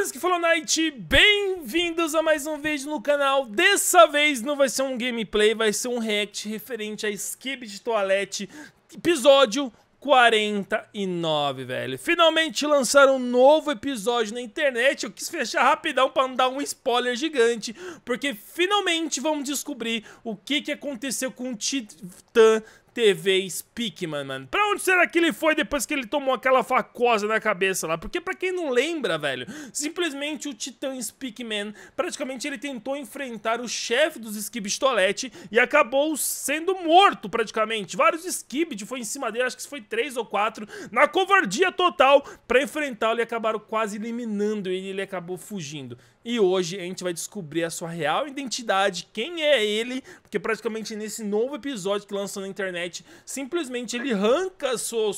Senhores que falou Night, bem-vindos a mais um vídeo no canal. Dessa vez não vai ser um gameplay, vai ser um react referente a Skip de Toilette, episódio 49, velho. Finalmente lançaram um novo episódio na internet. Eu quis fechar rapidão pra não dar um spoiler gigante, porque finalmente vamos descobrir o que, que aconteceu com o Titã TV Pikmin, mano. Pra onde será que ele foi depois que ele tomou aquela facosa na cabeça lá? Porque pra quem não lembra, velho, simplesmente o Titã Pikmin, praticamente ele tentou enfrentar o chefe dos Skibistolete e acabou sendo morto, praticamente. Vários Skibit foi em cima dele, acho que foi três ou quatro, na covardia total pra enfrentá-lo e acabaram quase eliminando ele e ele acabou fugindo. E hoje a gente vai descobrir a sua real identidade, quem é ele, porque praticamente nesse novo episódio que lançou na internet, simplesmente ele arranca sua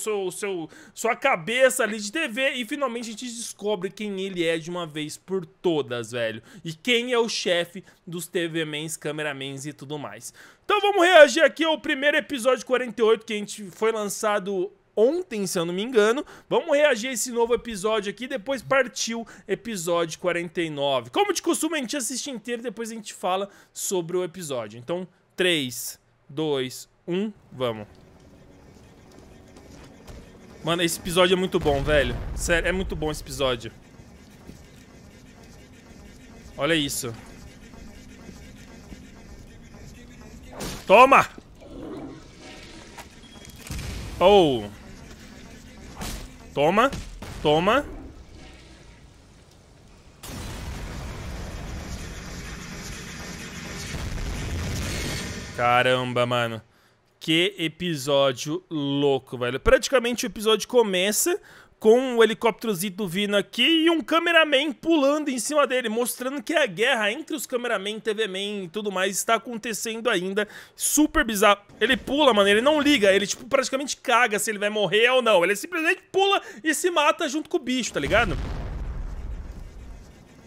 sua cabeça ali de TV e finalmente a gente descobre quem ele é de uma vez por todas, velho. E quem é o chefe dos TV-mans, cameramans e tudo mais. Então vamos reagir aqui ao primeiro episódio 48 que a gente foi lançado ontem, se eu não me engano. Vamos reagir a esse novo episódio aqui, depois partiu episódio 49. Como de costume, a gente assiste inteiro, depois a gente fala sobre o episódio. Então, 3, 2, 1, vamos. Mano, esse episódio é muito bom, velho. Sério, é muito bom esse episódio. Olha isso. Toma! Oh! Toma. Toma. Caramba, mano. Que episódio louco, velho. Praticamente o episódio começa com um helicóptero vindo aqui e um cameraman pulando em cima dele, mostrando que a guerra entre os cameraman, TV man e tudo mais está acontecendo ainda. Super bizarro. Ele pula, mano, ele não liga, ele tipo praticamente caga se ele vai morrer ou não. Ele simplesmente pula e se mata junto com o bicho, tá ligado?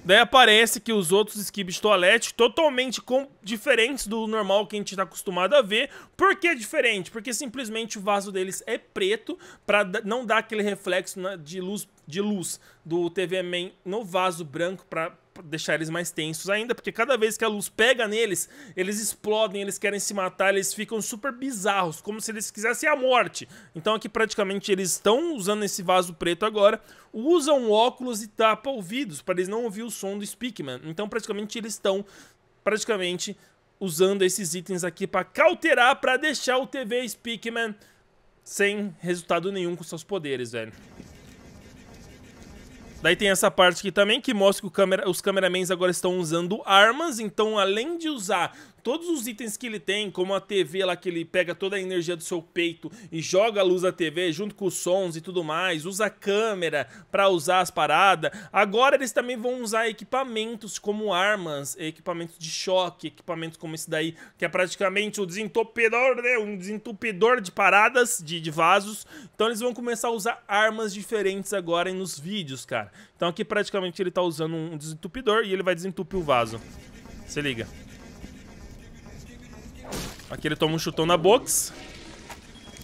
Daí aparece que os outros esquibes toalete, totalmente com, diferentes do normal que a gente está acostumado a ver. Por que diferente? Porque simplesmente o vaso deles é preto, para não dar aquele reflexo na, de luz de luz do TV Man no vaso branco para deixar eles mais tensos ainda, porque cada vez que a luz pega neles, eles explodem, eles querem se matar, eles ficam super bizarros, como se eles quisessem a morte. Então aqui praticamente eles estão usando esse vaso preto agora, usam óculos e tapa ouvidos para eles não ouvir o som do Speakman. Então praticamente eles estão praticamente usando esses itens aqui para cauterar, para deixar o TV Speakman sem resultado nenhum com seus poderes, velho. Daí tem essa parte aqui também que mostra que os cameramans agora estão usando armas. Então, além de usar todos os itens que ele tem, como a TV lá que ele pega toda a energia do seu peito e joga a luz da TV junto com os sons e tudo mais, usa a câmera para usar as paradas. Agora eles também vão usar equipamentos como armas, equipamentos de choque, equipamentos como esse daí, que é praticamente o um desentupidor, né? um desentupidor de paradas, de, de vasos. Então eles vão começar a usar armas diferentes agora nos vídeos, cara. Então aqui praticamente ele tá usando um desentupidor e ele vai desentupir o vaso. Se liga. Aqui ele toma um chutão na box.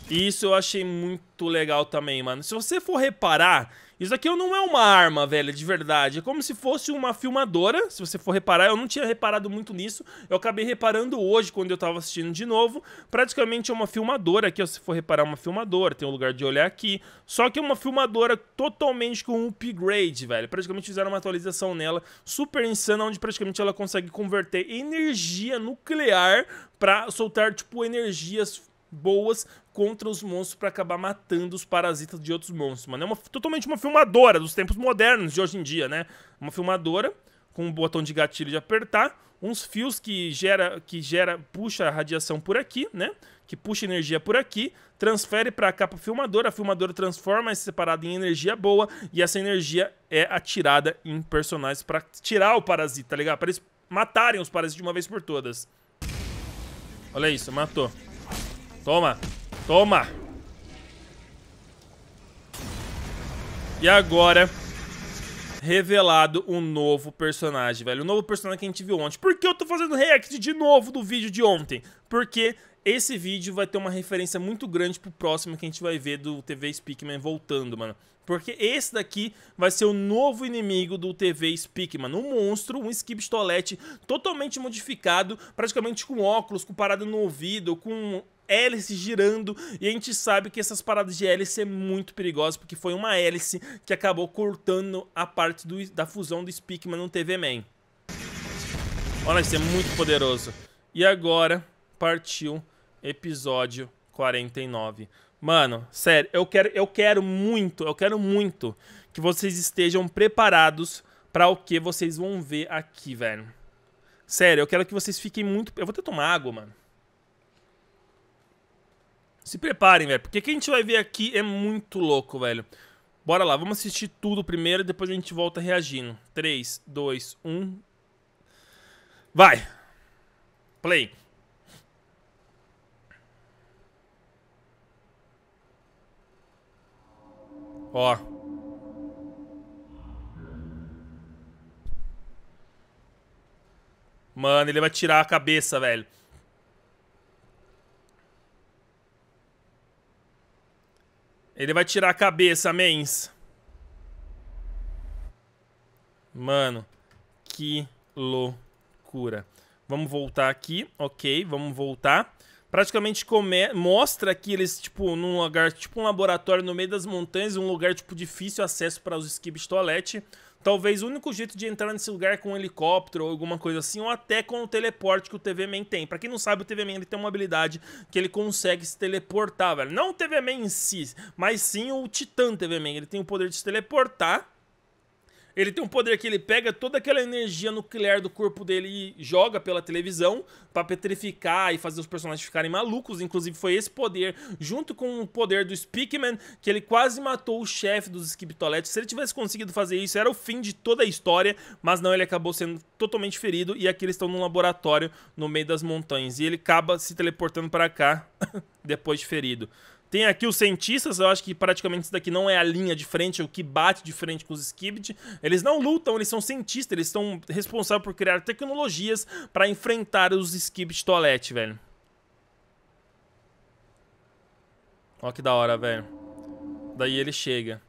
E isso eu achei muito legal também, mano. Se você for reparar, isso aqui não é uma arma, velho, de verdade. É como se fosse uma filmadora, se você for reparar. Eu não tinha reparado muito nisso. Eu acabei reparando hoje, quando eu tava assistindo de novo. Praticamente é uma filmadora aqui, ó, se for reparar, é uma filmadora. Tem um lugar de olhar aqui. Só que é uma filmadora totalmente com um upgrade, velho. Praticamente fizeram uma atualização nela super insana, onde praticamente ela consegue converter energia nuclear para soltar, tipo, energias boas contra os monstros para acabar matando os parasitas de outros monstros, mano. É uma, totalmente uma filmadora dos tempos modernos de hoje em dia, né? Uma filmadora com um botão de gatilho de apertar, uns fios que gera, que gera, puxa a radiação por aqui, né? Que puxa energia por aqui, transfere para cá para filmadora, a filmadora transforma esse separado em energia boa e essa energia é atirada em personagens para tirar o parasita, tá ligado? Para eles matarem os parasitas de uma vez por todas. Olha isso, matou. Toma. Toma. E agora, revelado um novo personagem, velho. O um novo personagem que a gente viu ontem. Por que eu tô fazendo react de novo do vídeo de ontem? Porque esse vídeo vai ter uma referência muito grande pro próximo que a gente vai ver do TV Speakman voltando, mano. Porque esse daqui vai ser o novo inimigo do TV Speakman, um monstro, um skip totalmente modificado, praticamente com óculos, com parada no ouvido, com hélice girando, e a gente sabe que essas paradas de hélice é muito perigosa, porque foi uma hélice que acabou cortando a parte do, da fusão do Speakman no TV Man. Olha, isso é muito poderoso. E agora, partiu episódio 49. Mano, sério, eu quero, eu quero muito, eu quero muito que vocês estejam preparados para o que vocês vão ver aqui, velho. Sério, eu quero que vocês fiquem muito... Eu vou que tomar água, mano. Se preparem, velho, porque o que a gente vai ver aqui é muito louco, velho. Bora lá, vamos assistir tudo primeiro e depois a gente volta reagindo. 3, 2, 1. Vai! Play. Ó. Mano, ele vai tirar a cabeça, velho. Ele vai tirar a cabeça, mens. Mano, que loucura. Vamos voltar aqui, ok, vamos voltar praticamente come mostra que eles, tipo, num lugar, tipo um laboratório no meio das montanhas, um lugar, tipo, difícil acesso para os esquibes toalete. Talvez o único jeito de entrar nesse lugar é com um helicóptero ou alguma coisa assim, ou até com o teleporte que o TV Man tem. Pra quem não sabe, o TV Man ele tem uma habilidade que ele consegue se teleportar, velho. Não o TV Man em si, mas sim o Titã TV Man. Ele tem o poder de se teleportar ele tem um poder que ele pega toda aquela energia nuclear do corpo dele e joga pela televisão para petrificar e fazer os personagens ficarem malucos. Inclusive, foi esse poder, junto com o poder do Speakman, que ele quase matou o chefe dos Skiptoletes. Se ele tivesse conseguido fazer isso, era o fim de toda a história, mas não, ele acabou sendo totalmente ferido e aqui eles estão num laboratório no meio das montanhas. E ele acaba se teleportando para cá depois de ferido. Tem aqui os cientistas, eu acho que praticamente isso daqui não é a linha de frente, é o que bate de frente com os Skibit. Eles não lutam, eles são cientistas, eles estão responsáveis por criar tecnologias para enfrentar os Skibit Toalete, velho. Ó que da hora, velho. Daí ele chega.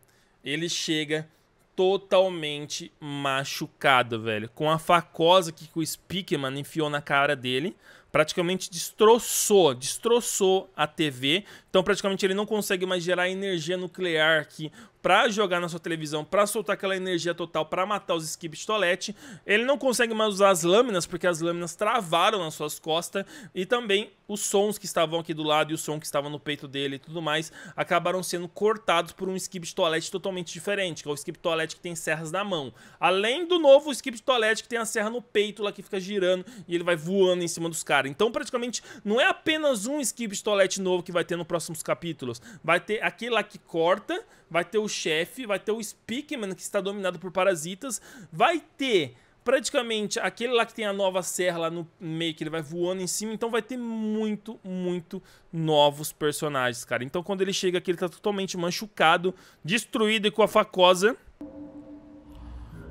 Ele chega totalmente machucado, velho. Com a facosa que o Speakman enfiou na cara dele praticamente destroçou, destroçou a TV. Então praticamente ele não consegue mais gerar energia nuclear aqui para jogar na sua televisão, para soltar aquela energia total, para matar os skip tolete. Ele não consegue mais usar as lâminas porque as lâminas travaram nas suas costas e também os sons que estavam aqui do lado e o som que estava no peito dele e tudo mais acabaram sendo cortados por um skip tolete totalmente diferente, que é o skip tolete que tem serras na mão. Além do novo skip tolete que tem a serra no peito lá que fica girando e ele vai voando em cima dos caras cara. Então, praticamente, não é apenas um skip stolete novo que vai ter nos próximos capítulos. Vai ter aquele lá que corta, vai ter o chefe, vai ter o Speakman, que está dominado por parasitas, vai ter praticamente aquele lá que tem a nova serra lá no meio, que ele vai voando em cima, então vai ter muito, muito novos personagens, cara. Então quando ele chega aqui, ele tá totalmente machucado, destruído e com a facosa.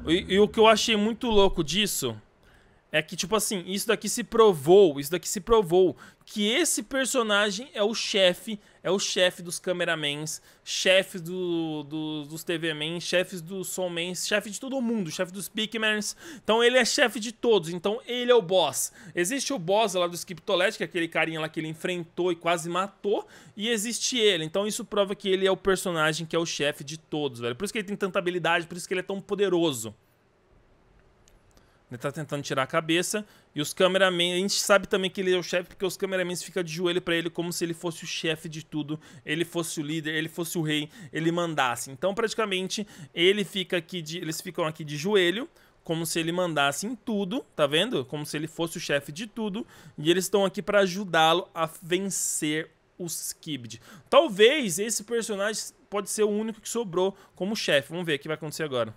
E, e o que eu achei muito louco disso é que, tipo assim, isso daqui se provou, isso daqui se provou que esse personagem é o chefe, é o chefe dos cameramans, chefe do, do, dos TV-mans, chefe dos soulmans, chefe de todo mundo, chefe dos pickmans. Então ele é chefe de todos, então ele é o boss. Existe o boss lá do Skiptolet, que é aquele carinha lá que ele enfrentou e quase matou, e existe ele. Então isso prova que ele é o personagem que é o chefe de todos, velho. Por isso que ele tem tanta habilidade, por isso que ele é tão poderoso. Ele tá tentando tirar a cabeça. E os cameramen, a gente sabe também que ele é o chefe, porque os cameramen ficam de joelho para ele como se ele fosse o chefe de tudo, ele fosse o líder, ele fosse o rei, ele mandasse. Então, praticamente, ele fica aqui de, eles ficam aqui de joelho, como se ele mandasse em tudo, tá vendo? Como se ele fosse o chefe de tudo, e eles estão aqui para ajudá-lo a vencer os Skibd. Talvez esse personagem pode ser o único que sobrou como chefe. Vamos ver o que vai acontecer agora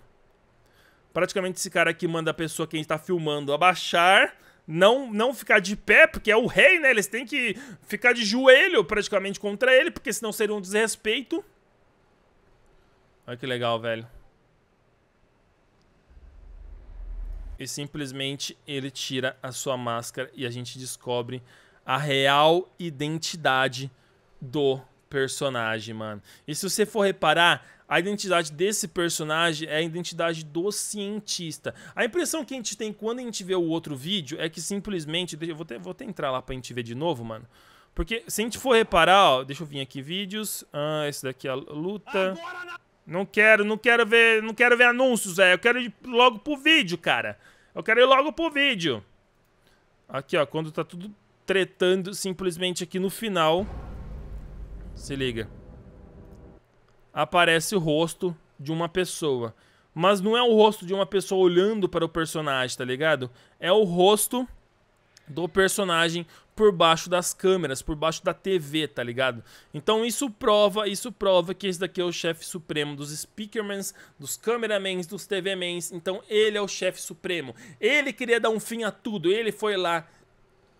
praticamente esse cara que manda a pessoa que a gente tá filmando abaixar não não ficar de pé, porque é o rei, né? Eles têm que ficar de joelho praticamente contra ele, porque senão seria um desrespeito. Olha que legal, velho. E simplesmente ele tira a sua máscara e a gente descobre a real identidade do personagem, mano. E se você for reparar, a identidade desse personagem é a identidade do cientista. A impressão que a gente tem quando a gente vê o outro vídeo é que simplesmente. Deixa, eu vou até, vou entrar lá pra gente ver de novo, mano. Porque se a gente for reparar, ó. Deixa eu vir aqui vídeos. Ah, esse daqui é a luta. Não quero, não quero ver, não quero ver anúncios, velho. Eu quero ir logo pro vídeo, cara. Eu quero ir logo pro vídeo. Aqui, ó, quando tá tudo tretando simplesmente aqui no final. Se liga. Aparece o rosto de uma pessoa. Mas não é o rosto de uma pessoa olhando para o personagem, tá ligado? É o rosto do personagem por baixo das câmeras, por baixo da TV, tá ligado? Então isso prova, isso prova que esse daqui é o chefe supremo dos speakermans, dos cameramans, dos TVmans. Então ele é o chefe supremo. Ele queria dar um fim a tudo. Ele foi lá,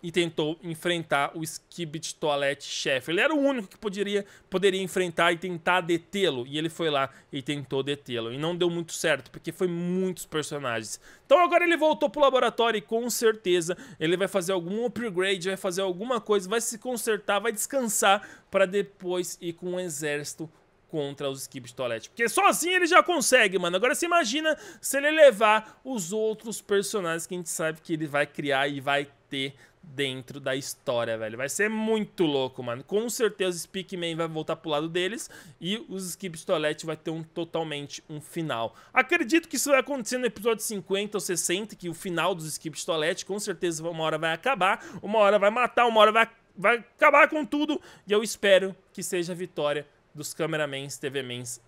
e tentou enfrentar o Skibit Toilet Chef. Ele era o único que poderia, poderia enfrentar e tentar detê-lo. E ele foi lá e tentou detê-lo. E não deu muito certo, porque foi muitos personagens. Então agora ele voltou pro laboratório e com certeza ele vai fazer algum upgrade, vai fazer alguma coisa, vai se consertar, vai descansar para depois ir com o um exército contra os Skip Toilette. Porque sozinho ele já consegue, mano. Agora você imagina se ele levar os outros personagens que a gente sabe que ele vai criar e vai ter dentro da história, velho. Vai ser muito louco, mano. Com certeza o Speakman vai voltar pro lado deles e os Skips Toilette vai ter um totalmente um final. Acredito que isso vai acontecer no episódio 50 ou 60, que o final dos Skips Toilette com certeza uma hora vai acabar, uma hora vai matar, uma hora vai, vai acabar com tudo e eu espero que seja a vitória dos cameramans, TVmans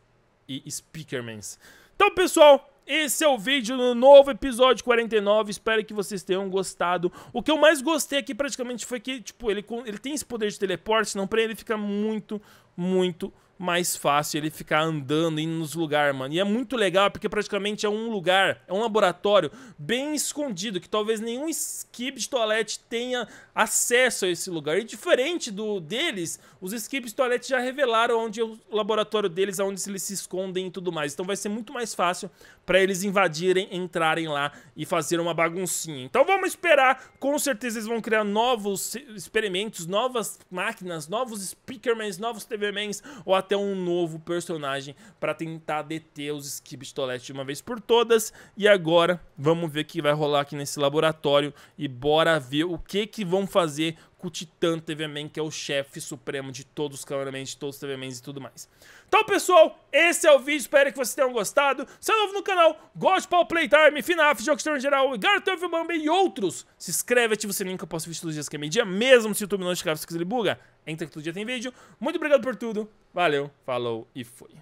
e speakermans. Então, pessoal, esse é o vídeo do novo episódio 49, espero que vocês tenham gostado. O que eu mais gostei aqui praticamente foi que, tipo, ele, ele tem esse poder de teleporte, não pra ele fica muito, muito mais fácil ele ficar andando, indo nos lugares, mano. E é muito legal porque praticamente é um lugar, é um laboratório bem escondido, que talvez nenhum skip de toilette tenha acesso a esse lugar. E diferente do deles, os skips de toilette já revelaram onde é o laboratório deles, onde eles se escondem e tudo mais. Então vai ser muito mais fácil para eles invadirem, entrarem lá e fazer uma baguncinha. Então vamos esperar, com certeza eles vão criar novos experimentos, novas máquinas, novos speakermans, novos TVmans ou até até um novo personagem para tentar deter os Skibitoletes de uma vez por todas. E agora vamos ver o que vai rolar aqui nesse laboratório e bora ver o que que vão fazer Kutitan TV Man, que é o chefe supremo de todos os cameramans, de todos os TV Mans e tudo mais. Então, pessoal, esse é o vídeo. Espero que vocês tenham gostado. Se é novo no canal, goste de o Playtime, FNAF, Jogos de Geral, Garten of Bambi e outros, se inscreve, ativa o sininho que eu posso ver todos os dias que é meio-dia, mesmo se o YouTube não estiver se ele buga. Entra que todo dia tem vídeo. Muito obrigado por tudo. Valeu, falou e fui.